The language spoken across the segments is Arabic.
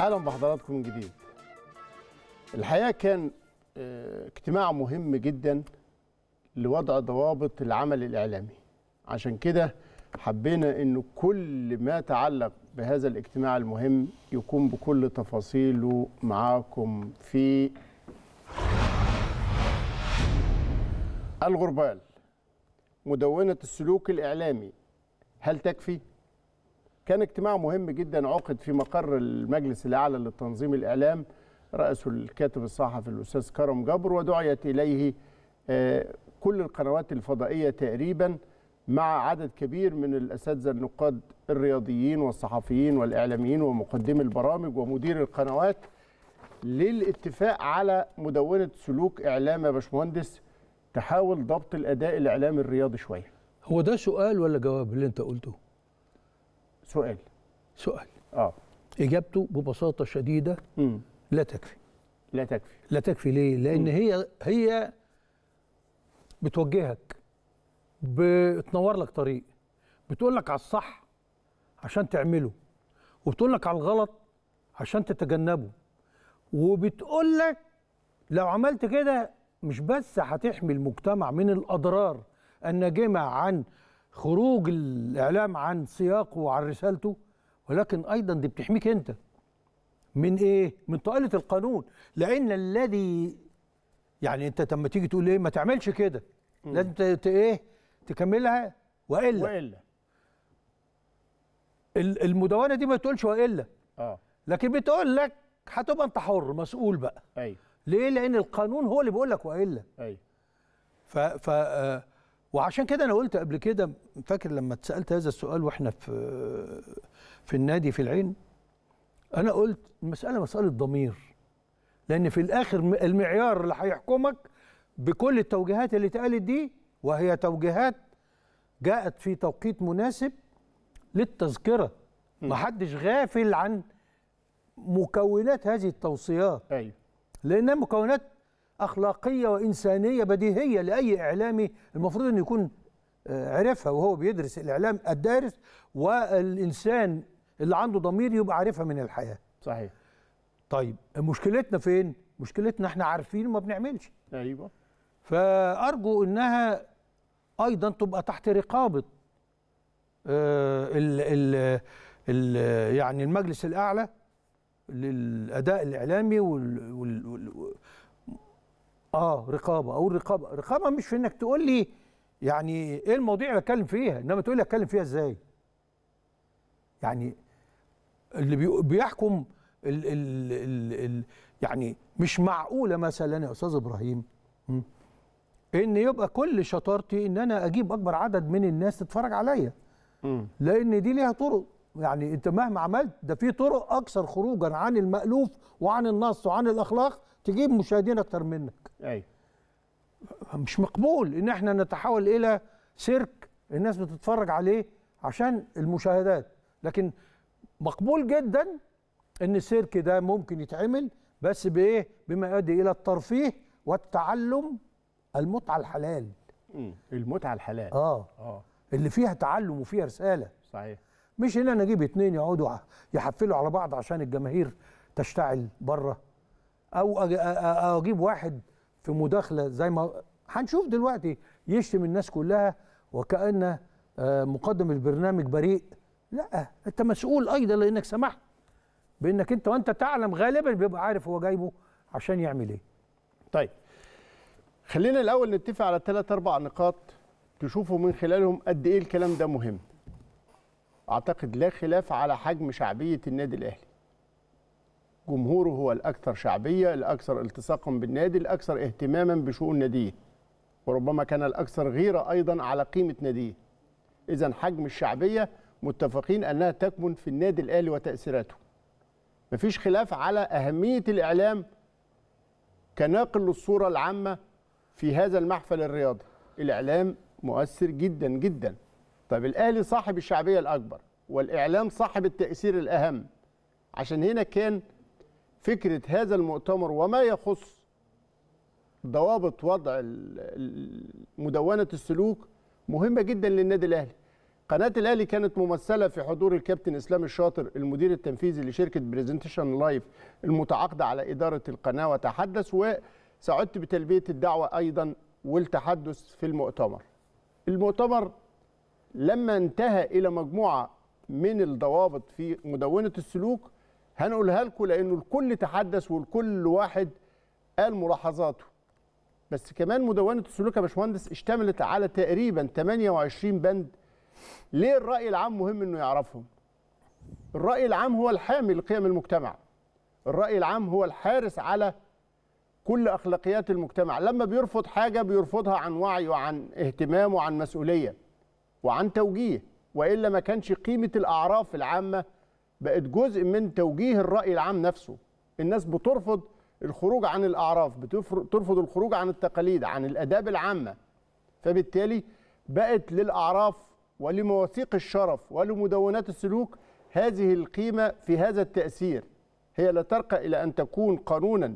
اهلا بحضراتكم من جديد الحقيقه كان آه، اجتماع مهم جدا لوضع ضوابط العمل الاعلامي عشان كده حبينا انه كل ما تعلق بهذا الاجتماع المهم يكون بكل تفاصيله معاكم في الغربال مدونه السلوك الاعلامي هل تكفي كان اجتماع مهم جدا عقد في مقر المجلس الأعلى للتنظيم الإعلام رأسه الكاتب الصحفي الأستاذ كرم جبر ودعيت إليه آه، كل القنوات الفضائية تقريبا مع عدد كبير من الأساتذة النقاد الرياضيين والصحفيين والإعلاميين ومقدمي البرامج ومدير القنوات للاتفاق على مدونة سلوك إعلام يا باشمهندس تحاول ضبط الأداء الإعلامي الرياضي شوية هو ده سؤال ولا جواب اللي أنت قلته؟ سؤال سؤال اه اجابته ببساطه شديده مم. لا تكفي لا تكفي لا تكفي ليه لان مم. هي هي بتوجهك بتنور لك طريق بتقول لك على الصح عشان تعمله وبتقول لك على الغلط عشان تتجنبه وبتقول لك لو عملت كده مش بس هتحمي المجتمع من الاضرار الناجمه عن خروج الاعلام عن سياقه وعن رسالته ولكن ايضا دي بتحميك انت من ايه من طائله القانون لان الذي يعني انت لما تيجي تقول ايه ما تعملش كده لازم ايه تكملها والا والا المدونه دي ما تقولش والا اه لكن بتقول لك هتبقى انت حر مسؤول بقى ايوه ليه لان القانون هو اللي بيقول لك والا ايوه ف ف آه، وعشان كده انا قلت قبل كده فاكر لما اتسالت هذا السؤال واحنا في في النادي في العين انا قلت المساله مساله ضمير لان في الاخر المعيار اللي هيحكمك بكل التوجيهات اللي اتقالت دي وهي توجيهات جاءت في توقيت مناسب للتذكره ما حدش غافل عن مكونات هذه التوصيات ايوه لانها مكونات اخلاقيه وانسانيه بديهيه لاي اعلامي المفروض انه يكون آه، عرفها وهو بيدرس الاعلام الدارس والانسان اللي عنده ضمير يبقى عارفها من الحياه صحيح طيب مشكلتنا فين مشكلتنا احنا عارفين وما بنعملش ايوه فارجو انها ايضا تبقى تحت رقابه آه، ال ال الـ يعني المجلس الاعلى للاداء الاعلامي وال, وال, وال اه رقابه او الرقابه رقابه مش في انك تقول لي يعني ايه المواضيع اللي اتكلم فيها انما تقول لي اتكلم فيها ازاي يعني اللي بيحكم الـ الـ الـ الـ يعني مش معقوله مثلا يا استاذ ابراهيم ان يبقى كل شطارتي ان انا اجيب اكبر عدد من الناس تتفرج عليا لان دي ليها طرق يعني انت مهما عملت ده في طرق اكثر خروجا عن المالوف وعن النص وعن الاخلاق تجيب مشاهدين اكتر منك ايوه مش مقبول ان احنا نتحول الى سيرك الناس بتتفرج عليه عشان المشاهدات لكن مقبول جدا ان السيرك ده ممكن يتعمل بس بايه بما يؤدي الى الترفيه والتعلم المتعه الحلال المتعه الحلال اه اه اللي فيها تعلم وفيها رساله صحيح مش ان انا اجيب اتنين يقعدوا يحفلوا على بعض عشان الجماهير تشتعل بره او اجيب واحد في مداخله زي ما هنشوف دلوقتي يشتم الناس كلها وكان آه، مقدم البرنامج بريء لا انت مسؤول ايضا لانك سمحت بانك انت وانت تعلم غالبا بيبقى عارف هو جايبه عشان يعمل ايه طيب خلينا الاول نتفق على ثلاث اربع نقاط تشوفوا من خلالهم قد ايه الكلام ده مهم اعتقد لا خلاف على حجم شعبيه النادي الاهلي جمهوره هو الأكثر شعبية الأكثر التصاقا بالنادي الأكثر اهتماما بشؤون ناديه وربما كان الأكثر غيرة أيضا على قيمة ناديه إذا حجم الشعبية متفقين أنها تكمن في النادي الأهلي وتأثيراته مفيش خلاف على أهمية الإعلام كناقل للصورة العامة في هذا المحفل الرياضي الإعلام مؤثر جدا جدا طب الأهلي صاحب الشعبية الأكبر والإعلام صاحب التأثير الأهم عشان هنا كان فكره هذا المؤتمر وما يخص ضوابط وضع مدونه السلوك مهمه جدا للنادي الاهلي قناه الاهلي كانت ممثله في حضور الكابتن اسلام الشاطر المدير التنفيذي لشركه برزنتيشن لايف المتعاقده على اداره القناه وتحدث وسعدت بتلبيه الدعوه ايضا والتحدث في المؤتمر المؤتمر لما انتهى الى مجموعه من الضوابط في مدونه السلوك هنقولها لكم لانه الكل تحدث والكل واحد قال ملاحظاته بس كمان مدونه السلوك يا باشمهندس اشتملت على تقريبا 28 بند ليه الراي العام مهم انه يعرفهم الراي العام هو الحامي لقيم المجتمع الراي العام هو الحارس على كل اخلاقيات المجتمع لما بيرفض حاجه بيرفضها عن وعي وعن اهتمام وعن مسؤوليه وعن توجيه والا ما كانش قيمه الاعراف العامه بقت جزء من توجيه الراي العام نفسه الناس بترفض الخروج عن الاعراف بترفض الخروج عن التقاليد عن الاداب العامه فبالتالي بقت للاعراف ولمواثيق الشرف ولمدونات السلوك هذه القيمه في هذا التاثير هي لا ترقى الى ان تكون قانونا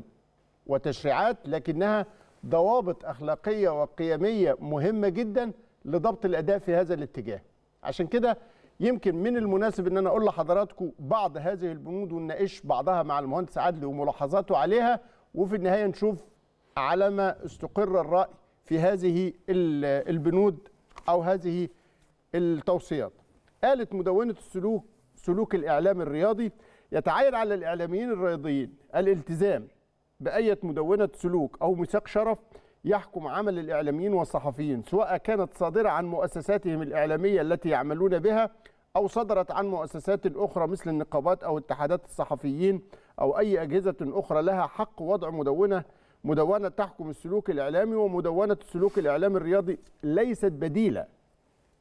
وتشريعات لكنها ضوابط اخلاقيه وقيميه مهمه جدا لضبط الاداء في هذا الاتجاه عشان كده يمكن من المناسب ان انا اقول لحضراتكم بعض هذه البنود ونناقش بعضها مع المهندس عدلي وملاحظاته عليها وفي النهايه نشوف على ما استقر الراي في هذه البنود او هذه التوصيات. قالت مدونه السلوك سلوك الاعلام الرياضي يتعين على الاعلاميين الرياضيين الالتزام بأية مدونة سلوك أو ميثاق شرف يحكم عمل الإعلاميين والصحفيين سواء كانت صادرة عن مؤسساتهم الإعلامية التي يعملون بها أو صدرت عن مؤسسات أخرى مثل النقابات أو اتحادات الصحفيين أو أي أجهزة أخرى لها حق وضع مدونة مدونة تحكم السلوك الإعلامي ومدونة السلوك الإعلامي الرياضي ليست بديلة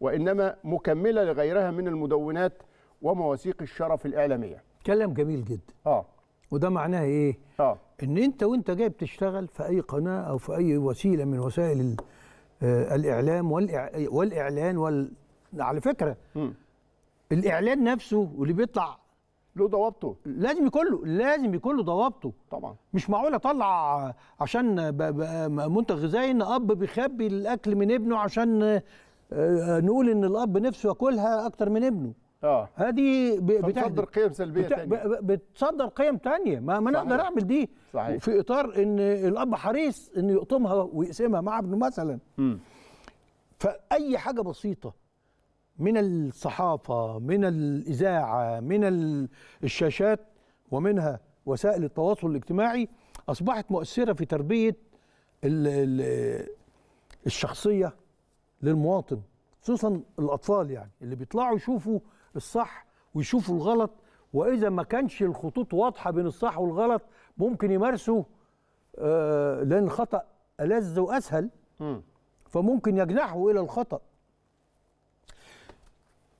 وإنما مكملة لغيرها من المدونات ومواثيق الشرف الإعلامية كلام جميل جدا آه وده معناه ايه؟ اه ان انت وانت جاي بتشتغل في اي قناه او في اي وسيله من وسائل آه، الاعلام والاعلان وال على فكره م. الاعلان نفسه واللي بيطلع له ضوابطه لازم يكون له لازم يكون له ضوابطه طبعا مش معقول اطلع عشان منتج غذائي ان اب بيخبي الاكل من ابنه عشان آه، آه، نقول ان الاب نفسه ياكلها اكتر من ابنه اه هذه بتصدر قيم سلبيه بت... تانية بتصدر قيم تانية ما, ما نقدر اعمل دي صحيح. في اطار ان الاب حريص انه يقطمها ويقسمها مع ابنه مثلا م. فاي حاجه بسيطه من الصحافه من الاذاعه من الشاشات ومنها وسائل التواصل الاجتماعي اصبحت مؤثره في تربيه ال ال الشخصيه للمواطن خصوصا الاطفال يعني اللي بيطلعوا يشوفوا الصح ويشوفوا الغلط واذا ما كانش الخطوط واضحه بين الصح والغلط ممكن يمارسوا آه لان الخطا الذ واسهل فممكن يجنحوا الى الخطا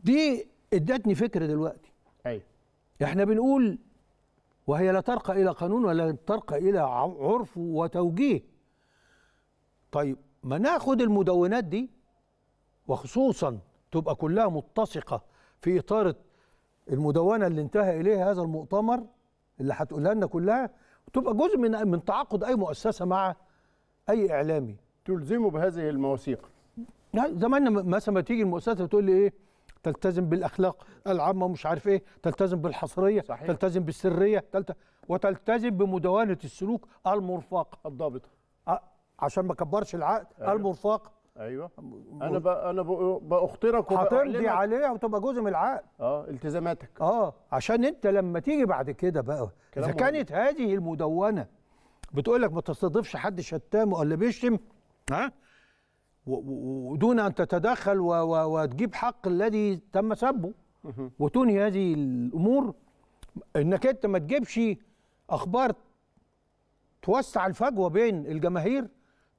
دي ادتني فكره دلوقتي ايوه احنا بنقول وهي لا ترقى الى قانون ولا ترقى الى عرف وتوجيه طيب ما ناخد المدونات دي وخصوصا تبقى كلها متسقه في اطار المدونه اللي انتهى اليها هذا المؤتمر اللي هتقولها لنا كلها وتبقى جزء من من تعاقد اي مؤسسه مع اي اعلامي تلزمه بهذه المواثيق زمان مثلا ما تيجي المؤسسه تقول لي ايه تلتزم بالاخلاق العامه مش عارف ايه تلتزم بالحصريه صحيح. تلتزم بالسريه تلت... وتلتزم بمدونه السلوك المرفق الضابط عشان ما كبرش العقد أيوه. المرفق ايوه انا ب... انا ب... باخطرك هتمضي عليها وتبقى جزء من العقد اه التزاماتك اه عشان انت لما تيجي بعد كده بقى اذا كانت هذه المدونه بتقول لك ما تستضيفش حد شتام ولا بيشتم ها ودون ان تتدخل و... و... وتجيب حق الذي تم سبه وتنهي هذه الامور انك انت ما تجيبش اخبار توسع الفجوه بين الجماهير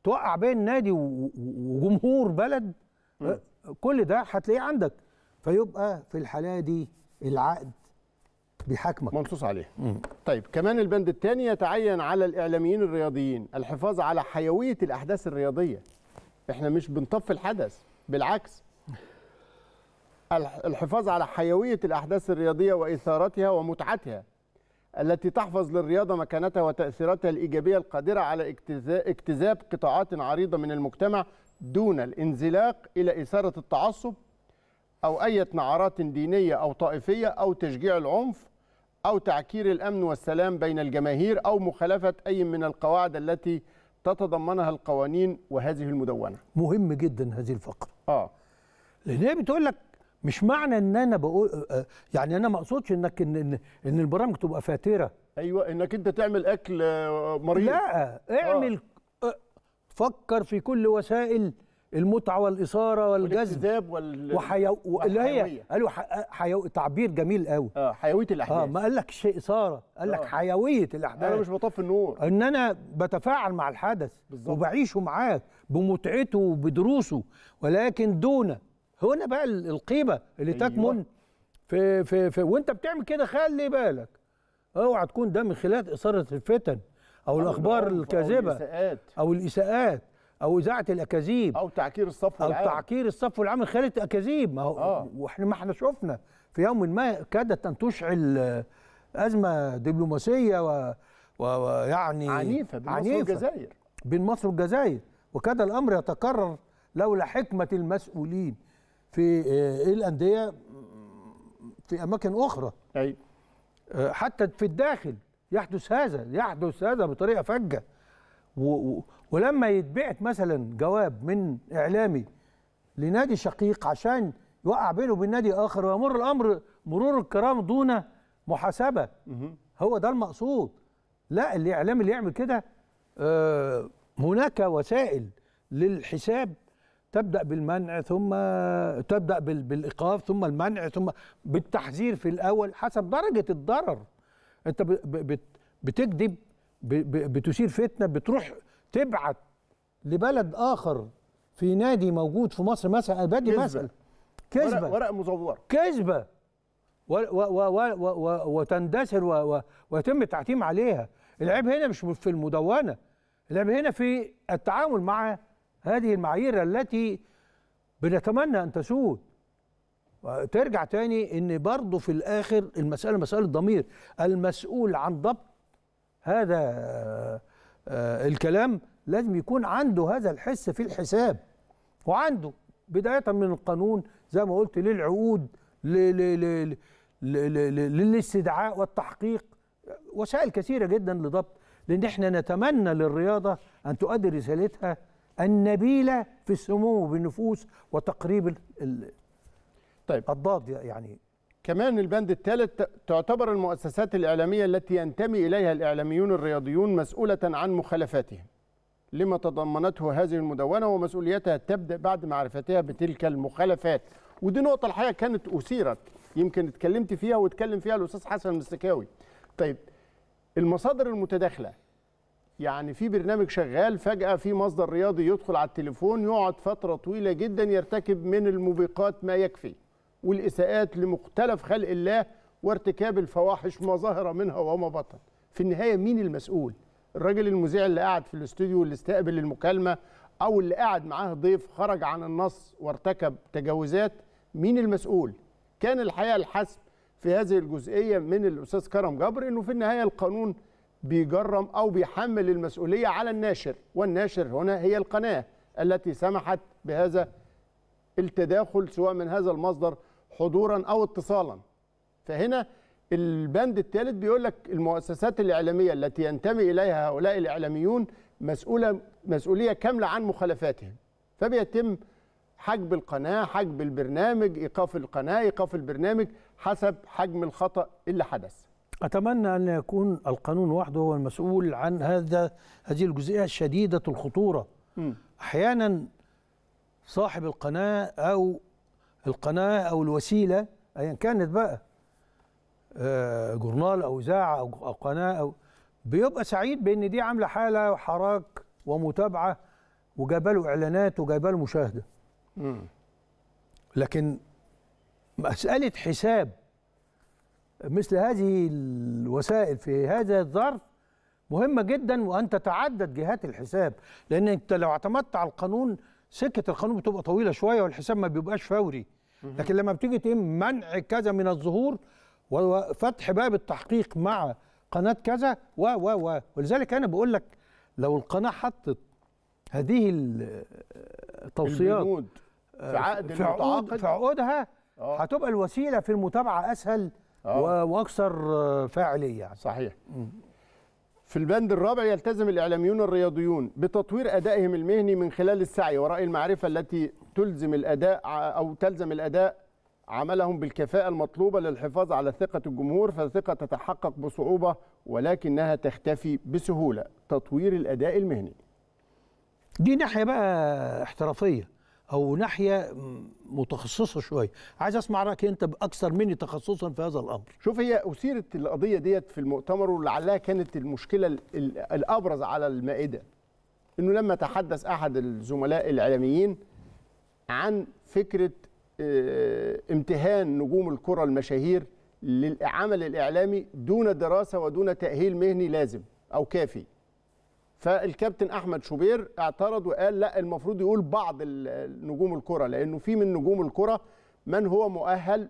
توقع بين نادي وجمهور بلد م. آه، كل ده هتلاقيه عندك فيبقى في الحاله دي العقد بيحاكمك منصوص عليه مم. طيب كمان البند الثاني يتعين على الاعلاميين الرياضيين الحفاظ على حيويه الاحداث الرياضيه احنا مش بنطفي الحدث بالعكس الحفاظ على حيويه الاحداث الرياضيه واثارتها ومتعتها التي تحفظ للرياضة مكانتها وتأثيراتها الإيجابية القادرة على اجتذاب قطاعات عريضة من المجتمع دون الانزلاق إلى إثارة التعصب أو أي نعرات دينية أو طائفية أو تشجيع العنف أو تعكير الأمن والسلام بين الجماهير أو مخالفة أي من القواعد التي تتضمنها القوانين وهذه المدونة مهم جدا هذه الفقرة آه. لأن هي بتقول لك مش معنى ان انا بقول آه، يعني انا ما اقصدش انك ان ان, البرامج تبقى فاتره ايوه انك انت تعمل اكل آه، مريض لا آه. اعمل آه. فكر في كل وسائل المتعه والاثاره والجذب وال... وحي... اللي هي قالوا ح... حيو... تعبير جميل قوي اه حيويه الاحداث اه ما قالكش اثاره قال لك آه. حيويه الاحداث انا مش بطفي النور ان انا بتفاعل مع الحدث بالزبط. وبعيشه معاه بمتعته وبدروسه ولكن دون هنا بقى القيمه اللي أيوة. تكمن في, في, في وانت بتعمل كده خلي بالك اوعى تكون ده من خلال اثاره الفتن او, أو الاخبار الكاذبه او الاساءات او الاساءات او اذاعه الاكاذيب او تعكير الصف العام او تعكير الصف العام من خلال الاكاذيب ما هو آه. واحنا ما احنا شفنا في يوم ما كادت ان تشعل ازمه دبلوماسيه ويعني و... و... عنيفه بين مصر والجزائر بين مصر والجزائر وكاد الامر يتكرر لولا حكمه المسؤولين في آه، إيه الانديه في اماكن اخرى ايوه حتى في الداخل يحدث هذا يحدث هذا بطريقه فجه و... ولما يتبعت مثلا جواب من اعلامي لنادي شقيق عشان يوقع بينه وبين نادي اخر ويمر الامر مرور الكرام دون محاسبه هو ده المقصود لا الاعلام اللي يعمل كده آه، هناك وسائل للحساب تبدا بالمنع ثم تبدا بالايقاف ثم المنع ثم بالتحذير في الاول حسب درجه الضرر انت بتكذب بتثير فتنه بتروح تبعت لبلد اخر في نادي موجود في مصر مثلا بدي مثلا كذبه ورق, ورق مزور كذبه وتندثر ويتم التعتيم عليها العيب هنا مش في المدونه العيب هنا في التعامل مع هذه المعايير التي بنتمنى أن تسود ترجع تاني ان برضه في الاخر المساله مساله ضمير المسؤول عن ضبط هذا آه، الكلام لازم يكون عنده هذا الحس في الحساب وعنده بدايه من القانون زي ما قلت للعقود للاستدعاء والتحقيق وسائل كثيره جدا لضبط لان احنا نتمنى للرياضه ان تؤدي رسالتها النبيلة في السمو بالنفوس وتقريب ال ال طيب الضاد يعني كمان البند الثالث تعتبر المؤسسات الإعلامية التي ينتمي إليها الإعلاميون الرياضيون مسؤولة عن مخالفاتهم لما تضمنته هذه المدونة ومسؤوليتها تبدأ بعد معرفتها بتلك المخالفات ودي نقطة الحقيقة كانت أثيرت يمكن اتكلمت فيها واتكلم فيها الأستاذ حسن المستكاوي طيب المصادر المتداخلة يعني في برنامج شغال فجأة في مصدر رياضي يدخل على التليفون يقعد فترة طويلة جدا يرتكب من الموبقات ما يكفي والإساءات لمختلف خلق الله وارتكاب الفواحش ما ظهر منها وما بطن في النهاية مين المسؤول الراجل المذيع اللي قاعد في الاستوديو اللي استقبل المكالمة أو اللي قاعد معاه ضيف خرج عن النص وارتكب تجاوزات مين المسؤول كان الحقيقة الحسم في هذه الجزئية من الأستاذ كرم جبر أنه في النهاية القانون بيجرم أو بيحمل المسؤولية على الناشر والناشر هنا هي القناة التي سمحت بهذا التداخل سواء من هذا المصدر حضورا أو اتصالا فهنا البند الثالث بيقول لك المؤسسات الإعلامية التي ينتمي إليها هؤلاء الإعلاميون مسؤولة مسؤولية كاملة عن مخالفاتهم فبيتم حجب القناة حجب البرنامج إيقاف القناة إيقاف البرنامج حسب حجم الخطأ اللي حدث أتمنى أن يكون القانون وحده هو المسؤول عن هذا هذه الجزئية شديدة الخطورة م. أحيانا صاحب القناة أو القناة أو الوسيلة أيا كانت بقى آه، جورنال أو إذاعة أو قناة أو بيبقى سعيد بأن دي عاملة حالة وحراك ومتابعة وجايبه له إعلانات وجايبه له مشاهدة م. لكن مسألة حساب مثل هذه الوسائل في هذا الظرف مهمة جدا وأن تتعدد جهات الحساب لأن أنت لو اعتمدت على القانون سكة القانون بتبقى طويلة شوية والحساب ما بيبقاش فوري لكن لما بتيجي تقيم منع كذا من الظهور وفتح باب التحقيق مع قناة كذا و و و ولذلك أنا بقول لك لو القناة حطت هذه التوصيات في عقد في عقودها آه. هتبقى الوسيله في المتابعه اسهل أوه. واكثر آه، فاعليه يعني. صحيح م. في البند الرابع يلتزم الاعلاميون الرياضيون بتطوير ادائهم المهني من خلال السعي وراء المعرفه التي تلزم الاداء او تلزم الاداء عملهم بالكفاءه المطلوبه للحفاظ على ثقه الجمهور فالثقه تتحقق بصعوبه ولكنها تختفي بسهوله تطوير الاداء المهني دي ناحيه بقى احترافيه او ناحيه متخصصه شويه عايز اسمع رايك انت باكثر مني تخصصا في هذا الامر شوف هي اثيرت القضيه ديت في المؤتمر ولعلها كانت المشكله الابرز على المائده انه لما تحدث احد الزملاء الاعلاميين عن فكره آه، امتهان نجوم الكره المشاهير للعمل الاعلامي دون دراسه ودون تاهيل مهني لازم او كافي فالكابتن احمد شوبير اعترض وقال لا المفروض يقول بعض نجوم الكره لانه في من نجوم الكره من هو مؤهل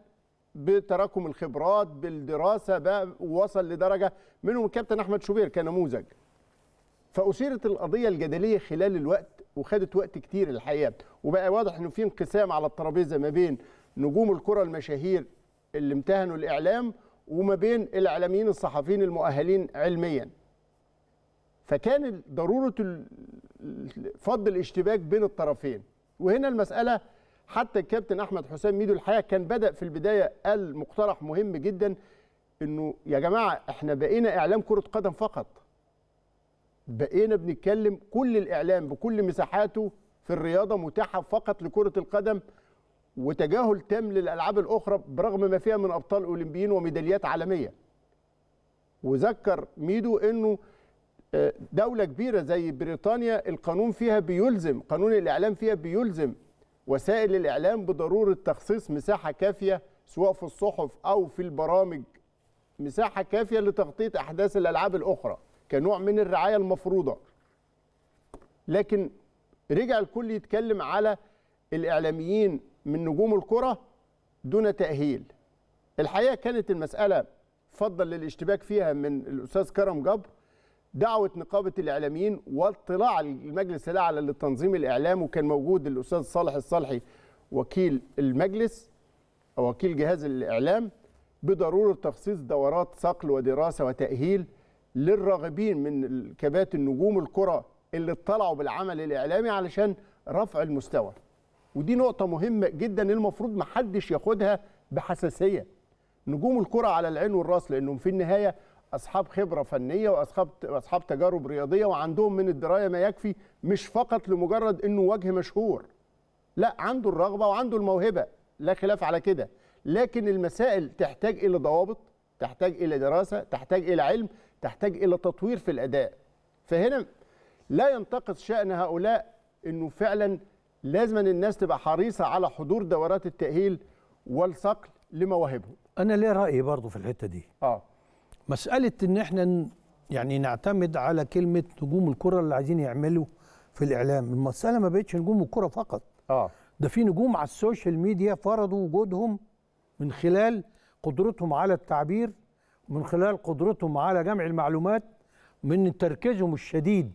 بتراكم الخبرات بالدراسه بقى وصل لدرجه منهم الكابتن احمد شوبير كنموذج فاثيرت القضيه الجدليه خلال الوقت وخدت وقت كتير الحقيقه وبقى واضح انه في انقسام على الترابيزه ما بين نجوم الكره المشاهير اللي امتهنوا الاعلام وما بين الاعلاميين الصحفيين المؤهلين علميا فكان ضروره فض الاشتباك بين الطرفين وهنا المساله حتى الكابتن احمد حسام ميدو الحقيقه كان بدا في البدايه قال مقترح مهم جدا انه يا جماعه احنا بقينا اعلام كره قدم فقط بقينا بنتكلم كل الاعلام بكل مساحاته في الرياضه متاحه فقط لكره القدم وتجاهل تام للالعاب الاخرى برغم ما فيها من ابطال اولمبيين وميداليات عالميه وذكر ميدو انه دولة كبيرة زي بريطانيا القانون فيها بيلزم قانون الإعلام فيها بيلزم وسائل الإعلام بضرورة تخصيص مساحة كافية سواء في الصحف أو في البرامج مساحة كافية لتغطية أحداث الألعاب الأخرى كنوع من الرعاية المفروضة لكن رجع الكل يتكلم على الإعلاميين من نجوم الكرة دون تأهيل الحقيقة كانت المسألة فضل للاشتباك فيها من الأستاذ كرم جبر دعوه نقابه الاعلاميين واطلاع المجلس الاعلى للتنظيم الاعلام وكان موجود الاستاذ صالح الصالحي وكيل المجلس او وكيل جهاز الاعلام بضروره تخصيص دورات صقل ودراسه وتاهيل للراغبين من كبات نجوم الكره اللي اطلعوا بالعمل الاعلامي علشان رفع المستوى ودي نقطه مهمه جدا المفروض محدش ياخدها بحساسيه نجوم الكره على العين والراس لانهم في النهايه اصحاب خبره فنيه واصحاب اصحاب تجارب رياضيه وعندهم من الدرايه ما يكفي مش فقط لمجرد انه وجه مشهور لا عنده الرغبه وعنده الموهبه لا خلاف على كده لكن المسائل تحتاج الى ضوابط تحتاج الى دراسه تحتاج الى علم تحتاج الى تطوير في الاداء فهنا لا ينتقص شان هؤلاء انه فعلا لازم الناس تبقى حريصه على حضور دورات التاهيل والصقل لمواهبهم انا ليه رايي برضو في الحته دي اه مساله ان احنا يعني نعتمد على كلمه نجوم الكره اللي عايزين يعملوا في الاعلام المساله ما بقتش نجوم الكره فقط اه ده في نجوم على السوشيال ميديا فرضوا وجودهم من خلال قدرتهم على التعبير من خلال قدرتهم على جمع المعلومات من تركيزهم الشديد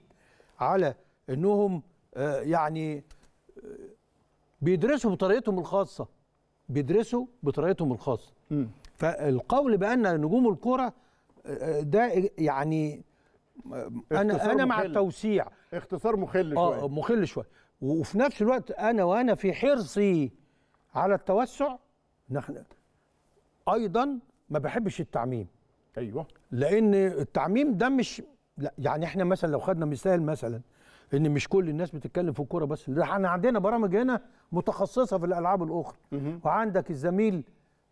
على انهم آه، يعني آه، بيدرسوا بطريقتهم الخاصه بيدرسوا بطريقتهم الخاصه م. فالقول بان نجوم الكره ده يعني انا انا مع التوسيع اختصار مخل آه، شويه اه مخل شويه وفي نفس الوقت انا وانا في حرصي على التوسع نحن ايضا ما بحبش التعميم ايوه لان التعميم ده مش لا يعني احنا مثلا لو خدنا مثال مثلا ان مش كل الناس بتتكلم في الكوره بس ده احنا عندنا برامج هنا متخصصه في الالعاب الاخرى وعندك الزميل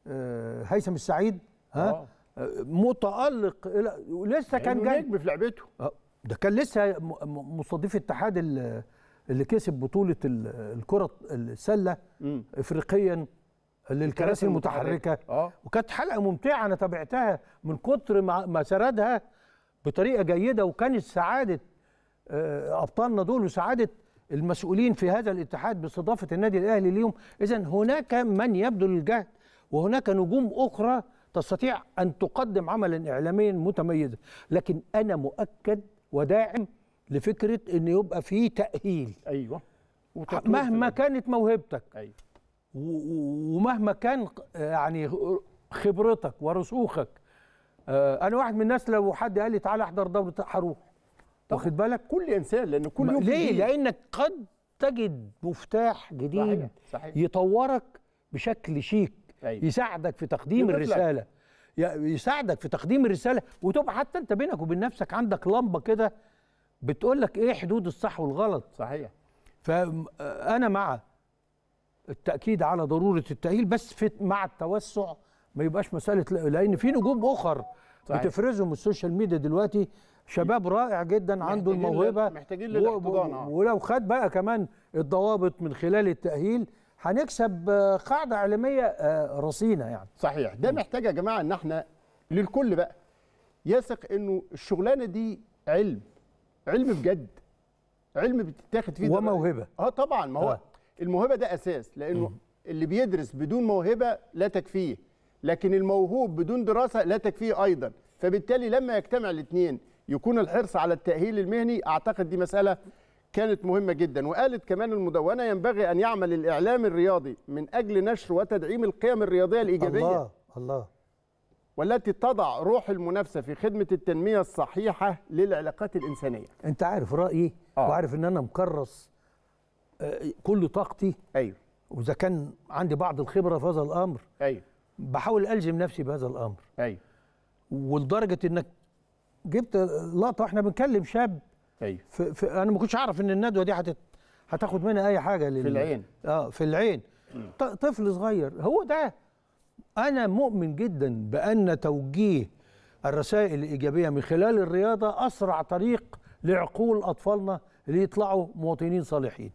آه، هيثم السعيد ها آه. متالق لسه ولسه كان جاي نجم في لعبته آه، ده كان لسه مستضيف اتحاد اللي كسب بطوله الكره السله م. افريقيا للكراسي المتحركه, المتحركة. آه. وكانت حلقه ممتعه انا تابعتها من كتر ما سردها بطريقه جيده وكانت سعاده ابطالنا دول وسعاده المسؤولين في هذا الاتحاد باستضافه النادي الاهلي ليهم اذا هناك من يبذل الجهد وهناك نجوم اخرى تستطيع أن تقدم عملا إعلاميا متميزا لكن أنا مؤكد وداعم لفكرة أن يبقى فيه تأهيل أيوة مهما كانت موهبتك أيوة. ومهما كان يعني خبرتك ورسوخك آه، انا واحد من الناس لو حد قال لي تعالى احضر دوره هروح واخد بالك كل انسان لان كل يوم ليه جديد. لانك قد تجد مفتاح جديد صحيح. صحيح. يطورك بشكل شيك أيوة. يساعدك في تقديم الرساله يساعدك في تقديم الرساله وتبقى حتى انت بينك وبين نفسك عندك لمبه كده بتقول لك ايه حدود الصح والغلط صحيح فانا مع التاكيد على ضروره التاهيل بس في مع التوسع ما يبقاش مساله لان في نجوم اخر صحيح. بتفرزهم السوشيال ميديا دلوقتي شباب رائع جدا عنده الموهبه محتاجين للاحتضان ولو خد بقى كمان الضوابط من خلال التاهيل هنكسب آه، قاعده علميه آه، رصينه يعني صحيح ده محتاج يا جماعه ان احنا للكل بقى يثق انه الشغلانه دي علم علم بجد علم بتتاخد فيه وموهبه اه طبعا ما هو آه. الموهبه ده اساس لانه مم. اللي بيدرس بدون موهبه لا تكفيه لكن الموهوب بدون دراسه لا تكفيه ايضا فبالتالي لما يجتمع الاثنين يكون الحرص على التاهيل المهني اعتقد دي مساله كانت مهمة جدا وقالت كمان المدونة ينبغي أن يعمل الإعلام الرياضي من أجل نشر وتدعيم القيم الرياضية الإيجابية الله الله والتي تضع روح المنافسة في خدمة التنمية الصحيحة للعلاقات الإنسانية أنت عارف رأيي آه. وعارف أن أنا مكرس آه، كل طاقتي أيوه وإذا كان عندي بعض الخبرة في هذا الأمر أيوه بحاول ألزم نفسي بهذا الأمر أيوه ولدرجة أنك جبت لقطة واحنا بنكلم شاب ايوه في في انا ما كنتش اعرف ان الندوه دي هتت... هتاخد منها اي حاجه لل... في العين اه في العين طفل صغير هو ده انا مؤمن جدا بان توجيه الرسائل الايجابيه من خلال الرياضه اسرع طريق لعقول اطفالنا ليطلعوا مواطنين صالحين